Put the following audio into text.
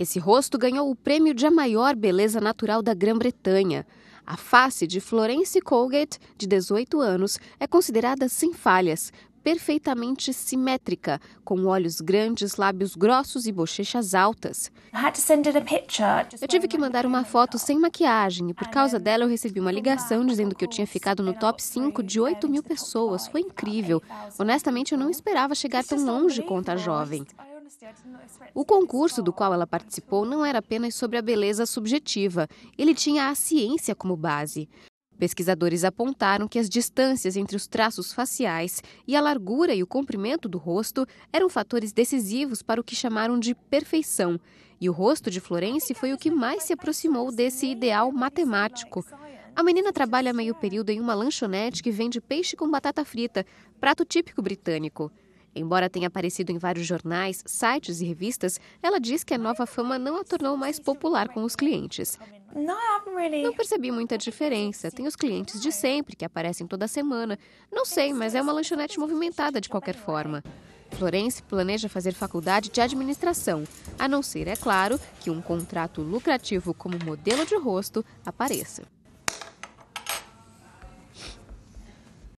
Esse rosto ganhou o prêmio de a maior beleza natural da Grã-Bretanha. A face de Florence Colgate, de 18 anos, é considerada sem falhas, perfeitamente simétrica, com olhos grandes, lábios grossos e bochechas altas. Eu tive que mandar uma foto sem maquiagem e por causa dela eu recebi uma ligação dizendo que eu tinha ficado no top 5 de 8 mil pessoas. Foi incrível. Honestamente, eu não esperava chegar tão longe, conta a jovem. O concurso do qual ela participou não era apenas sobre a beleza subjetiva, ele tinha a ciência como base. Pesquisadores apontaram que as distâncias entre os traços faciais e a largura e o comprimento do rosto eram fatores decisivos para o que chamaram de perfeição, e o rosto de Florence foi o que mais se aproximou desse ideal matemático. A menina trabalha meio período em uma lanchonete que vende peixe com batata frita, prato típico britânico. Embora tenha aparecido em vários jornais, sites e revistas, ela diz que a nova fama não a tornou mais popular com os clientes. É, não percebi muita diferença. Tem os clientes de sempre, que aparecem toda semana. Não sei, mas é uma lanchonete movimentada de qualquer forma. Florence planeja fazer faculdade de administração, a não ser, é claro, que um contrato lucrativo como modelo de rosto apareça.